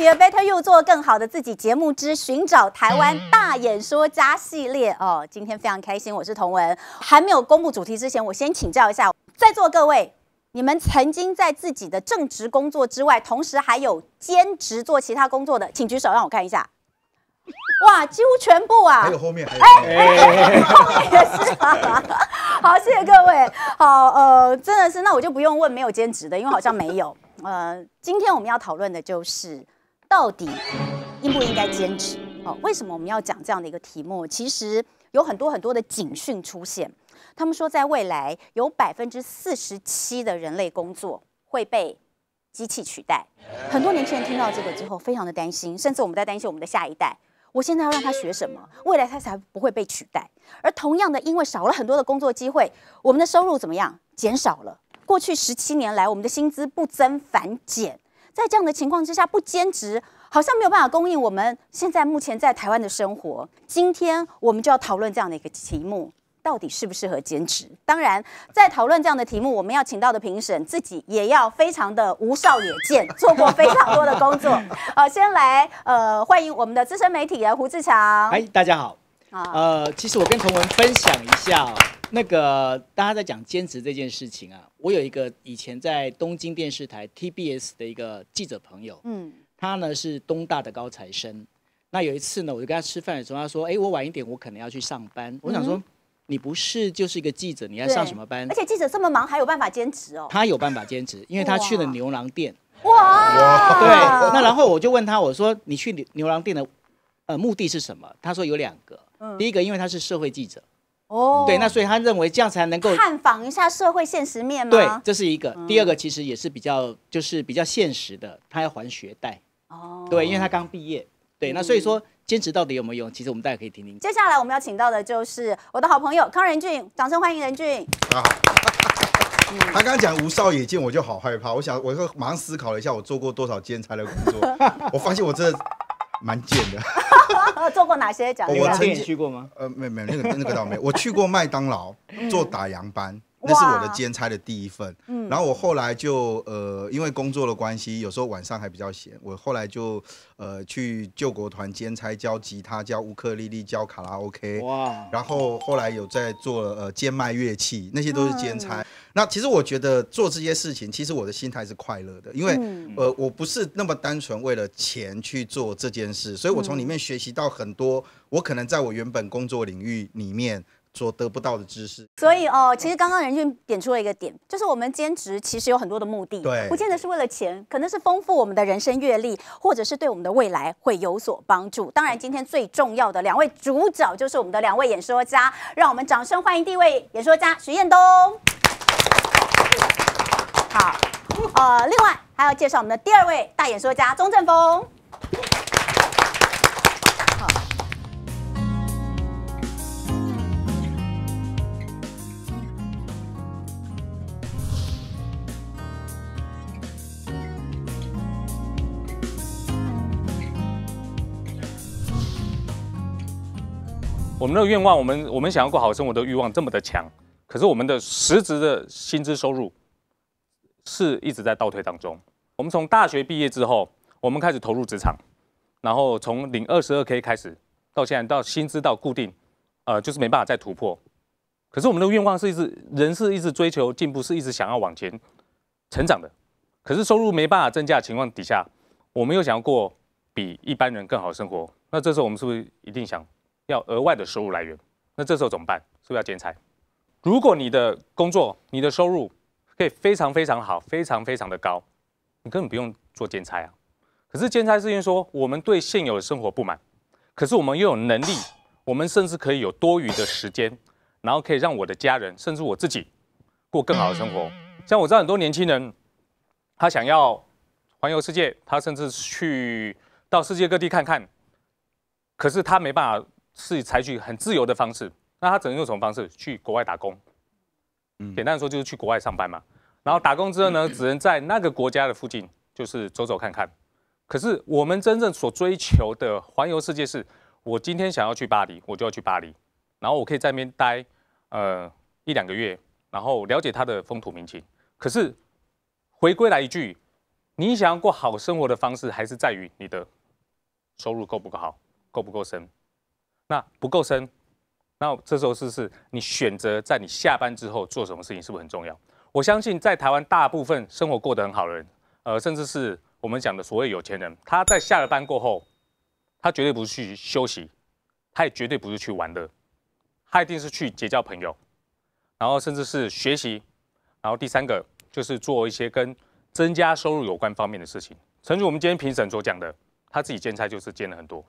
b better，又做更好的自己。节目之寻找台湾大演说家系列哦，今天非常开心，我是童文。还没有公布主题之前，我先请教一下在座各位，你们曾经在自己的正职工作之外，同时还有兼职做其他工作的，请举手让我看一下。哇，几乎全部啊，还有后面，哎，后面也是。好，谢谢各位。好，呃，真的是，那我就不用问没有兼职的，因为好像没有。呃，今天我们要讨论的就是。到底应不应该坚持？哦，为什么我们要讲这样的一个题目？其实有很多很多的警讯出现。他们说，在未来有百分之四十七的人类工作会被机器取代。很多年轻人听到这个之后，非常的担心，甚至我们在担心我们的下一代。我现在要让他学什么，未来他才不会被取代。而同样的，因为少了很多的工作机会，我们的收入怎么样？减少了。过去十七年来，我们的薪资不增反减。在这样的情况之下，不兼职好像没有办法供应我们现在目前在台湾的生活。今天我们就要讨论这样的一个题目，到底适不适合兼职？当然，在讨论这样的题目，我们要请到的评审自己也要非常的无少也见，做过非常多的工作。呃，先来呃欢迎我们的资深媒体人胡志强。哎，大家好。呃，其实我跟同文分享一下。那个大家在讲兼职这件事情啊，我有一个以前在东京电视台 T B S 的一个记者朋友，嗯，他呢是东大的高材生。那有一次呢，我就跟他吃饭的时候，他说：“哎，我晚一点，我可能要去上班。”我想说，你不是就是一个记者，你要上什么班？而且记者这么忙，还有办法兼职哦。他有办法兼职，因为他去了牛郎店。哇！对，那然后我就问他，我说：“你去牛牛郎店的呃目的是什么？”他说有两个，第一个因为他是社会记者。哦，对，那所以他认为这样才能够探访一下社会现实面吗？对，这是一个。第二个其实也是比较就是比较现实的，他要还学贷。哦，对，因为他刚毕业。对，那所以说兼职到底有没有用？其实我们大家可以听听。接下来我们要请到的就是我的好朋友康仁俊，掌声欢迎仁俊。大家好。他刚刚讲吴少也见我就好害怕。我想，我说马上思考了一下，我做过多少兼差的工作？我发现我真的蛮贱的。做过哪些？我曾经去过吗？呃，没没没，那个那个倒没。我去过麦当劳做打烊班。那是我的兼差的第一份，然后我后来就呃，因为工作的关系，有时候晚上还比较闲，我后来就呃去救国团兼差教吉他、教乌克丽丽、教卡拉 OK，哇！然后后来有在做呃兼卖乐器，那些都是兼差。那其实我觉得做这些事情，其实我的心态是快乐的，因为呃我不是那么单纯为了钱去做这件事，所以我从里面学习到很多，我可能在我原本工作领域里面。所得不到的知识，所以哦，其实刚刚仁俊点出了一个点，就是我们兼职其实有很多的目的，对，不见得是为了钱，可能是丰富我们的人生阅历，或者是对我们的未来会有所帮助。当然，今天最重要的两位主角就是我们的两位演说家，让我们掌声欢迎第一位演说家徐彦东。好，呃，另外还要介绍我们的第二位大演说家钟正峰。我们的愿望，我们我们想要过好生活的欲望这么的强，可是我们的实质的薪资收入是一直在倒退当中。我们从大学毕业之后，我们开始投入职场，然后从领二十二 K 开始，到现在到薪资到固定，呃，就是没办法再突破。可是我们的愿望是一直人是一直追求进步，是一直想要往前成长的。可是收入没办法增加的情况底下，我们又想要过比一般人更好的生活，那这时候我们是不是一定想？要额外的收入来源，那这时候怎么办？是不是要减差？如果你的工作、你的收入可以非常非常好、非常非常的高，你根本不用做减差啊。可是减差是因为说我们对现有的生活不满，可是我们又有能力，我们甚至可以有多余的时间，然后可以让我的家人甚至我自己过更好的生活。像我知道很多年轻人，他想要环游世界，他甚至去到世界各地看看，可是他没办法。是采取很自由的方式，那他只能用什么方式？去国外打工，嗯，简单说就是去国外上班嘛。然后打工之后呢，只能在那个国家的附近，就是走走看看。可是我们真正所追求的环游世界是，我今天想要去巴黎，我就要去巴黎，然后我可以在那边待呃一两个月，然后了解他的风土民情。可是回归来一句，你想要过好生活的方式，还是在于你的收入够不够好，够不够深。那不够深，那这时候是是你选择在你下班之后做什么事情，是不是很重要？我相信在台湾大部分生活过得很好的人，呃，甚至是我们讲的所谓有钱人，他在下了班过后，他绝对不是去休息，他也绝对不是去玩乐，他一定是去结交朋友，然后甚至是学习，然后第三个就是做一些跟增加收入有关方面的事情。诚如我们今天评审所讲的，他自己煎菜就是煎了很多。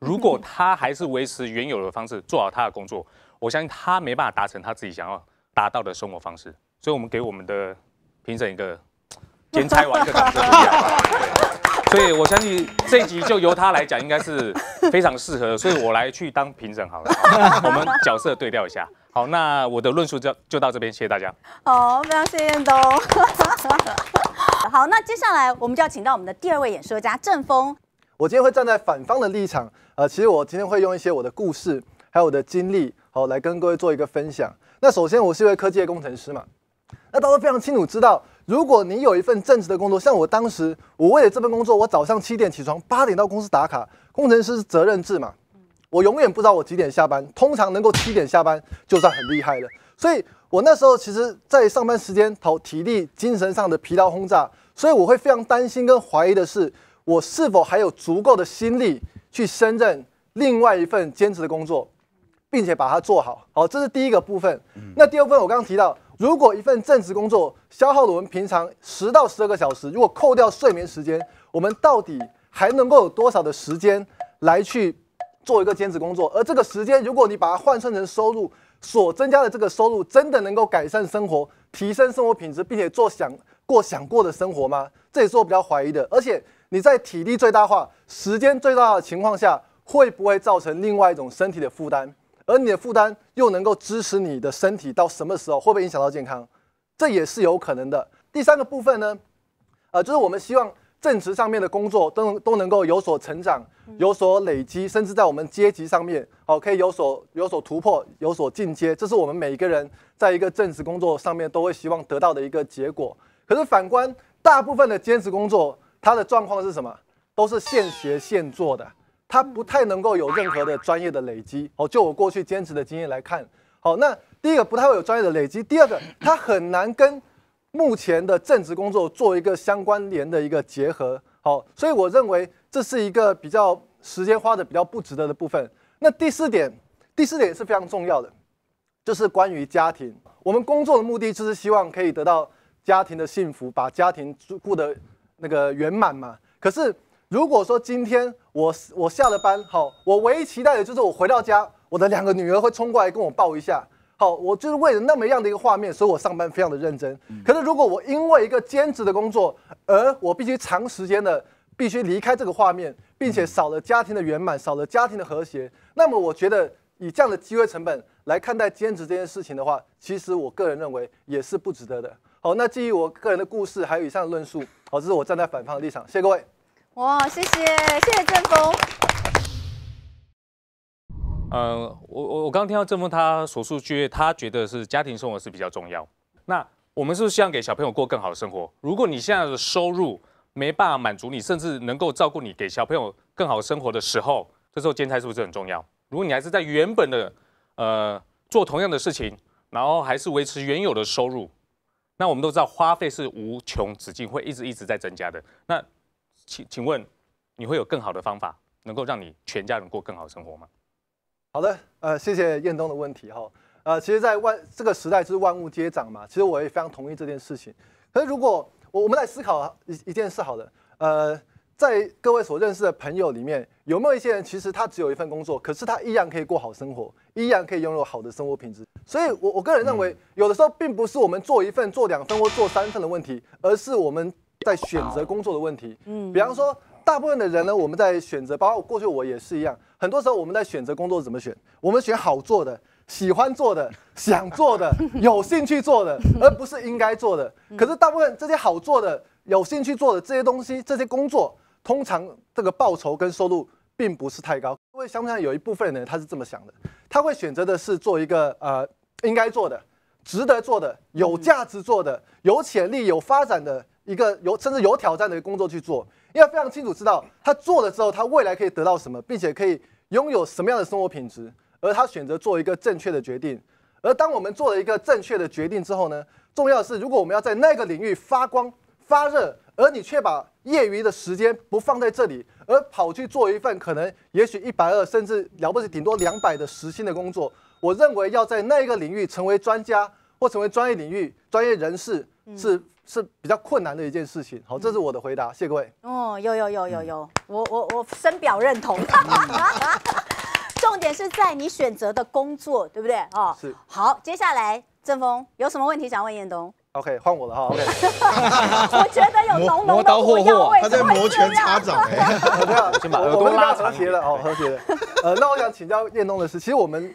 如果他还是维持原有的方式做好他的工作，我相信他没办法达成他自己想要达到的生活方式。所以，我们给我们的评审一个剪 裁完的角色。所以，我相信这集就由他来讲，应该是非常适合。所以我来去当评审好了，我们角色对调一下。好，那我的论述就就到这边，谢谢大家。好，非常谢谢燕东。好，那接下来我们就要请到我们的第二位演说家郑峰。我今天会站在反方的立场，呃，其实我今天会用一些我的故事，还有我的经历，好来跟各位做一个分享。那首先，我是一位科技的工程师嘛，那大家非常清楚知道，如果你有一份正职的工作，像我当时，我为了这份工作，我早上七点起床，八点到公司打卡。工程师责任制嘛，我永远不知道我几点下班，通常能够七点下班就算很厉害了。所以我那时候其实，在上班时间头体力、精神上的疲劳轰炸，所以我会非常担心跟怀疑的是。我是否还有足够的心力去胜任另外一份兼职的工作，并且把它做好？好，这是第一个部分。那第二部分，我刚刚提到，如果一份正职工作消耗了我们平常十到十二个小时，如果扣掉睡眠时间，我们到底还能够有多少的时间来去做一个兼职工作？而这个时间，如果你把它换算成收入，所增加的这个收入，真的能够改善生活、提升生活品质，并且做想过想过的生活吗？这也是我比较怀疑的，而且。你在体力最大化、时间最大的情况下，会不会造成另外一种身体的负担？而你的负担又能够支持你的身体到什么时候？会不会影响到健康？这也是有可能的。第三个部分呢？呃，就是我们希望正职上面的工作都都能够有所成长、有所累积，甚至在我们阶级上面，哦，可以有所有所突破、有所进阶。这是我们每一个人在一个正职工作上面都会希望得到的一个结果。可是反观大部分的兼职工作，他的状况是什么？都是现学现做的，他不太能够有任何的专业的累积。哦，就我过去兼职的经验来看，好，那第一个不太会有专业的累积，第二个他很难跟目前的正职工作做一个相关联的一个结合。好，所以我认为这是一个比较时间花的比较不值得的部分。那第四点，第四点也是非常重要的，就是关于家庭。我们工作的目的就是希望可以得到家庭的幸福，把家庭住顾得那个圆满嘛？可是如果说今天我我下了班，好，我唯一期待的就是我回到家，我的两个女儿会冲过来跟我抱一下。好，我就是为了那么样的一个画面，所以我上班非常的认真。可是如果我因为一个兼职的工作，而我必须长时间的必须离开这个画面，并且少了家庭的圆满，少了家庭的和谐，那么我觉得以这样的机会成本来看待兼职这件事情的话，其实我个人认为也是不值得的。好，那基于我个人的故事，还有以上的论述，好，这是我站在反方的立场，谢谢各位。哇，谢谢，谢谢正峰。呃，我我我刚听到正峰他所述得他觉得是家庭生活是比较重要。那我们是希望给小朋友过更好的生活。如果你现在的收入没办法满足你，甚至能够照顾你，给小朋友更好生活的时候，这时候兼差是不是很重要？如果你还是在原本的呃做同样的事情，然后还是维持原有的收入。那我们都知道，花费是无穷止境，会一直一直在增加的。那请请问，你会有更好的方法，能够让你全家人过更好生活吗？好的，呃，谢谢燕东的问题哈。呃，其实，在万这个时代就是万物皆涨嘛。其实我也非常同意这件事情。可是，如果我我们来思考一一件事，好的，呃。在各位所认识的朋友里面，有没有一些人其实他只有一份工作，可是他依然可以过好生活，依然可以拥有好的生活品质？所以，我我个人认为，有的时候并不是我们做一份、做两份或做三份的问题，而是我们在选择工作的问题。嗯，比方说，大部分的人呢，我们在选择，包括过去我也是一样。很多时候我们在选择工作怎么选？我们选好做的、喜欢做的、想做的、有兴趣做的，而不是应该做的。可是大部分这些好做的、有兴趣做的这些东西、这些工作。通常这个报酬跟收入并不是太高，因为想不想有一部分人他是这么想的，他会选择的是做一个呃应该做的、值得做的、有价值做的、有潜力有发展的一个有甚至有挑战的工作去做，因为非常清楚知道他做了之后他未来可以得到什么，并且可以拥有什么样的生活品质，而他选择做一个正确的决定。而当我们做了一个正确的决定之后呢，重要的是如果我们要在那个领域发光发热，而你却把。业余的时间不放在这里，而跑去做一份可能也许一百二甚至了不起顶多两百的时薪的工作，我认为要在那一个领域成为专家或成为专业领域专业人士是是比较困难的一件事情。好，这是我的回答，谢各位。哦，有有有有有，我我我深表认同。重点是在你选择的工作，对不对？哦，是。好，接下来郑峰有什么问题想问彦东？OK，换我了哈。我觉得有磨刀霍霍，他在摩拳擦掌。先把我拉长了，哦，和谐了。呃，那我想请教叶东的是，其实我们，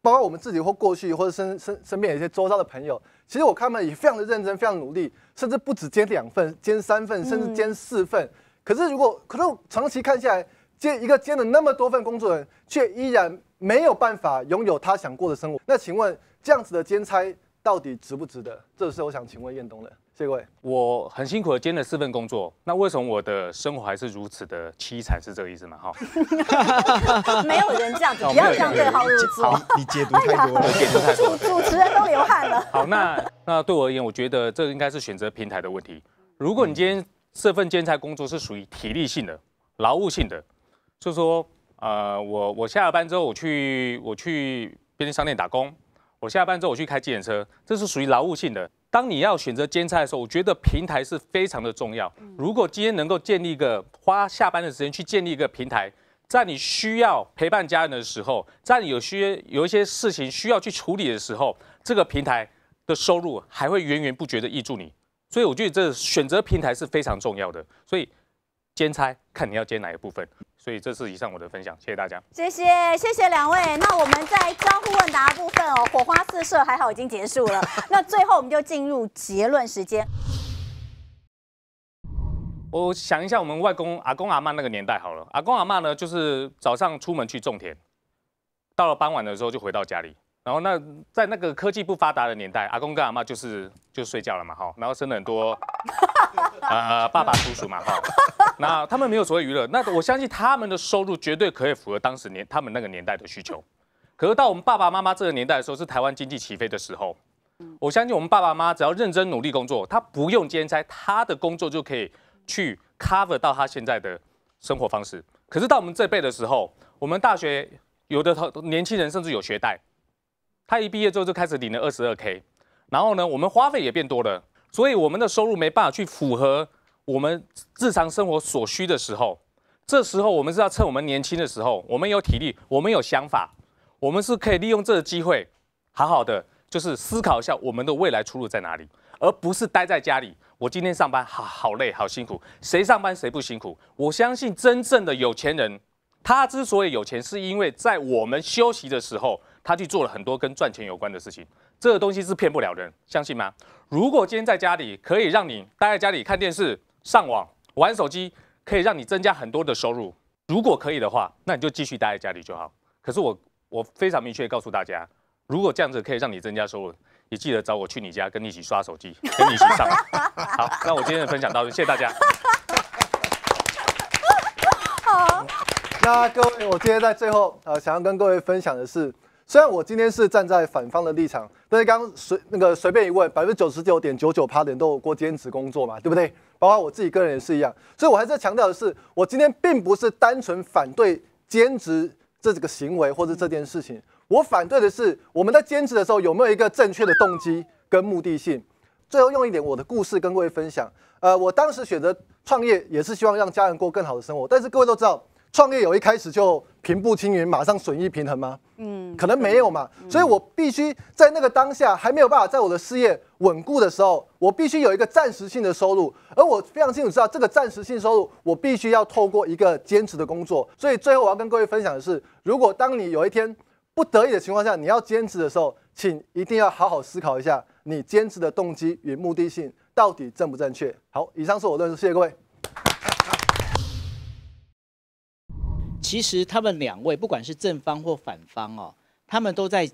包括我们自己或过去或者身身身边一些周遭的朋友，其实他们也非常的认真，非常努力，甚至不止兼两份，兼三份，甚至兼四份。可是如果可是长期看下来，兼一个兼了那么多份工作，的人，却依然没有办法拥有他想过的生活。那请问这样子的兼差？到底值不值得？这是我想请问燕东的。谢谢各位。我很辛苦的，兼了四份工作，那为什么我的生活还是如此的凄惨？是这个意思吗？哈。没有人这样子，不要这样对号入座。好，你解读太多，点太。主主持人都流汗了。好，那那对我而言，我觉得这应该是选择平台的问题。如果你今天这份建材工作是属于体力性的、劳务性的，就是说，呃，我我下了班之后，我去我去便利商店打工。我下班之后我去开计程车，这是属于劳务性的。当你要选择兼差的时候，我觉得平台是非常的重要。如果今天能够建立一个花下班的时间去建立一个平台，在你需要陪伴家人的时候，在你有需有一些事情需要去处理的时候，这个平台的收入还会源源不绝的挹注你。所以我觉得这选择平台是非常重要的。所以兼差看你要兼哪一部分。所以这是以上我的分享，谢谢大家，谢谢谢谢两位。那我们在交互问答部分哦，火花四射，还好已经结束了。那最后我们就进入结论时间。我想一下，我们外公阿公阿妈那个年代好了，阿公阿妈呢，就是早上出门去种田，到了傍晚的时候就回到家里。然后那在那个科技不发达的年代，阿公跟阿妈就是就睡觉了嘛，哈，然后生了很多，呃，爸爸叔叔嘛，哈，那他们没有所谓娱乐。那我相信他们的收入绝对可以符合当时年他们那个年代的需求。可是到我们爸爸妈妈这个年代的时候，是台湾经济起飞的时候，我相信我们爸爸妈妈只要认真努力工作，他不用兼差，他的工作就可以去 cover 到他现在的生活方式。可是到我们这辈的时候，我们大学有的年轻人甚至有学贷。他一毕业之后就开始领了二十二 k，然后呢，我们花费也变多了，所以我们的收入没办法去符合我们日常生活所需的时候，这时候我们是要趁我们年轻的时候，我们有体力，我们有想法，我们是可以利用这个机会，好好的就是思考一下我们的未来出路在哪里，而不是待在家里。我今天上班好好累，好辛苦，谁上班谁不辛苦？我相信真正的有钱人，他之所以有钱，是因为在我们休息的时候。他去做了很多跟赚钱有关的事情，这个东西是骗不了人，相信吗？如果今天在家里可以让你待在家里看电视、上网、玩手机，可以让你增加很多的收入，如果可以的话，那你就继续待在家里就好。可是我我非常明确告诉大家，如果这样子可以让你增加收入，你记得找我去你家，跟你一起刷手机，跟你一起上。好，那我今天的分享到这，谢谢大家。好，那各位，我今天在最后呃，想要跟各位分享的是。虽然我今天是站在反方的立场，但是刚随那个随便一问，百分之九十九点九九趴的人都有过兼职工作嘛，对不对？包括我自己个人也是一样，所以我还是强调的是，我今天并不是单纯反对兼职这几个行为或者这件事情，我反对的是我们在兼职的时候有没有一个正确的动机跟目的性。最后用一点我的故事跟各位分享，呃，我当时选择创业也是希望让家人过更好的生活，但是各位都知道。创业有一开始就平步青云，马上损益平衡吗？嗯，可能没有嘛。所以我必须在那个当下还没有办法在我的事业稳固的时候，我必须有一个暂时性的收入。而我非常清楚知道，这个暂时性收入我必须要透过一个兼职的工作。所以最后我要跟各位分享的是，如果当你有一天不得已的情况下你要兼职的时候，请一定要好好思考一下你兼职的动机与目的性到底正不正确。好，以上是我论述，谢谢各位。其实他们两位，不管是正方或反方哦，他们都在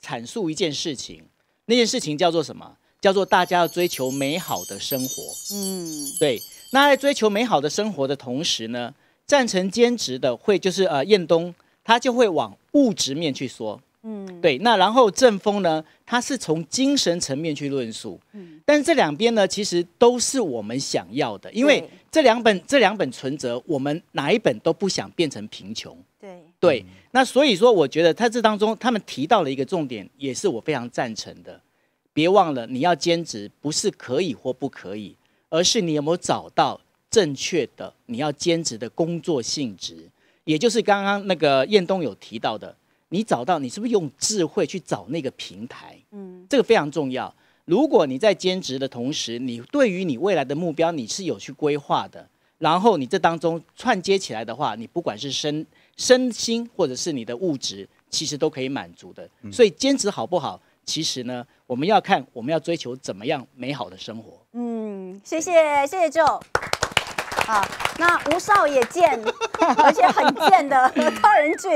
阐述一件事情。那件事情叫做什么？叫做大家要追求美好的生活。嗯，对。那在追求美好的生活的同时呢，赞成兼职的会就是呃，彦东他就会往物质面去说。嗯，对，那然后正风呢，他是从精神层面去论述。嗯，但是这两边呢，其实都是我们想要的，因为这两本这两本存折，我们哪一本都不想变成贫穷。对对，那所以说，我觉得他这当中他们提到了一个重点，也是我非常赞成的。别忘了，你要兼职不是可以或不可以，而是你有没有找到正确的你要兼职的工作性质，也就是刚刚那个燕东有提到的。你找到你是不是用智慧去找那个平台？嗯，这个非常重要。如果你在兼职的同时，你对于你未来的目标你是有去规划的，然后你这当中串接起来的话，你不管是身身心或者是你的物质，其实都可以满足的。所以兼职好不好，其实呢，我们要看我们要追求怎么样美好的生活。嗯，谢谢谢谢 Joe。啊，那吴少也贱，而且很贱的超人俊，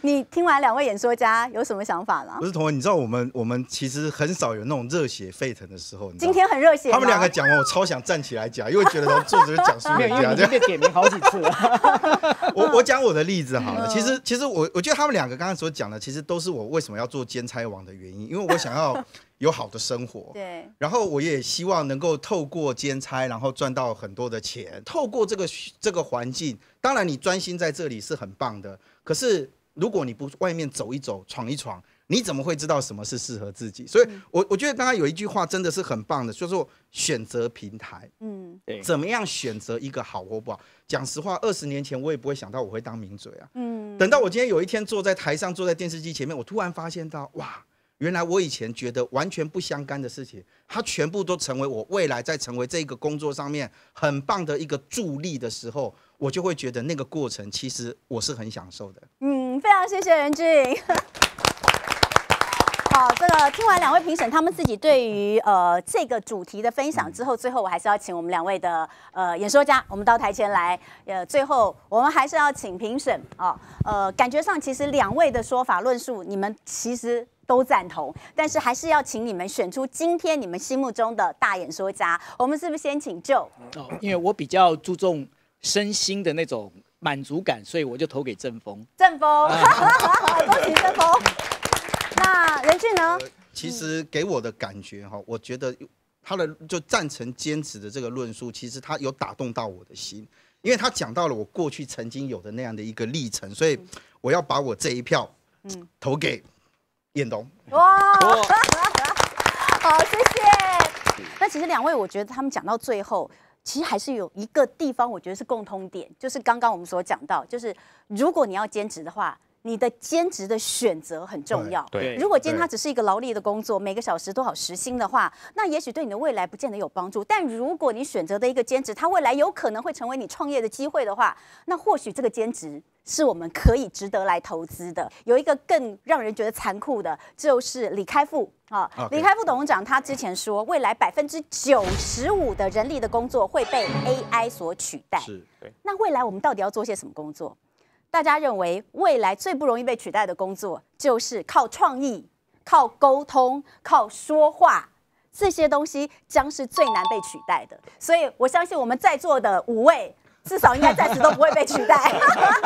你听完两位演说家有什么想法呢？不是同文，你知道我们我们其实很少有那种热血沸腾的时候。今天很热血。他们两个讲完，我超想站起来讲，因为觉得做这讲书演讲，这点名好几次。我我讲我的例子好了，其实其实我我觉得他们两个刚刚所讲的，其实都是我为什么要做兼差王的原因，因为我想要。有好的生活，对。然后我也希望能够透过兼差，然后赚到很多的钱。透过这个这个环境，当然你专心在这里是很棒的。可是如果你不外面走一走、闯一闯，你怎么会知道什么是适合自己？所以，我我觉得刚刚有一句话真的是很棒的，是说选择平台。嗯，对。怎么样选择一个好或不好？讲实话，二十年前我也不会想到我会当名嘴啊。嗯。等到我今天有一天坐在台上，坐在电视机前面，我突然发现到，哇！原来我以前觉得完全不相干的事情，它全部都成为我未来在成为这个工作上面很棒的一个助力的时候，我就会觉得那个过程其实我是很享受的。嗯，非常谢谢任俊。好，这个听完两位评审他们自己对于呃这个主题的分享之后，最后我还是要请我们两位的呃演说家，我们到台前来。呃，最后我们还是要请评审啊，呃，感觉上其实两位的说法论述，你们其实。都赞同，但是还是要请你们选出今天你们心目中的大演说家。我们是不是先请就？哦，因为我比较注重身心的那种满足感，所以我就投给正峰。正啊！恭喜正峰。那任俊呢？其实给我的感觉哈，我觉得他的就赞成坚持的这个论述，其实他有打动到我的心，因为他讲到了我过去曾经有的那样的一个历程，所以我要把我这一票投给。彦东，哇，好，谢谢。那其实两位，我觉得他们讲到最后，其实还是有一个地方，我觉得是共通点，就是刚刚我们所讲到，就是如果你要兼职的话。你的兼职的选择很重要。对，如果今天它只是一个劳力的工作，每个小时多少时薪的话，那也许对你的未来不见得有帮助。但如果你选择的一个兼职，它未来有可能会成为你创业的机会的话，那或许这个兼职是我们可以值得来投资的。有一个更让人觉得残酷的就是李开复啊，李开复董事长他之前说，未来百分之九十五的人力的工作会被 AI 所取代。是，对。那未来我们到底要做些什么工作？大家认为未来最不容易被取代的工作，就是靠创意、靠沟通、靠说话这些东西，将是最难被取代的。所以我相信我们在座的五位，至少应该暂时都不会被取代。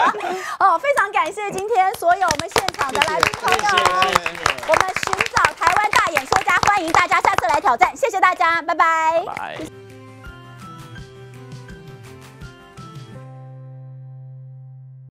哦，非常感谢今天所有我们现场的来宾朋友。我们寻找台湾大演说家，欢迎大家下次来挑战。谢谢大家，拜拜。